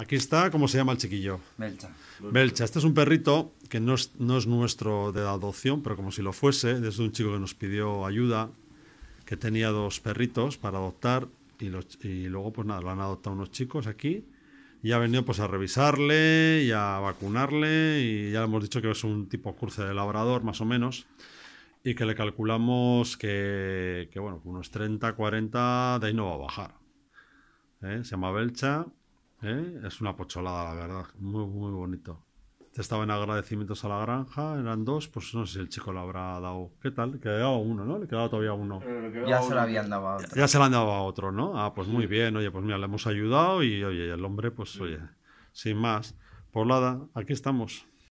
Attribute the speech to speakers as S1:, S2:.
S1: Aquí está, ¿cómo se llama el chiquillo?
S2: Belcha. Belcha,
S1: este es un perrito que no es, nuestro de adopción, pero como si lo fuese, desde un chico que nos pidió ayuda, que tenía dos perritos para adoptar y, luego pues nada, lo han adoptado unos chicos aquí y ha venido pues a revisarle y a vacunarle y ya le hemos dicho que es un tipo cruce de labrador más o menos y que le calculamos que, bueno, unos 30, 40, de ahí no va a bajar. ¿eh? Se llama Belcha ¿Eh? Es una pocholada, la verdad. Muy, muy bonito. Estaba en agradecimientos a la granja, eran dos, pues no sé si el chico le habrá dado. ¿Qué tal? Le quedaba uno, ¿no? Le quedaba todavía uno. Eh, ya se le habían dado a otro. Ya, se le han dado a otro, ¿no? Ah, pues muy bien, oye, pues mira, le hemos ayudado y oye, el hombre, pues oye, sin más. Por pues nada, aquí estamos.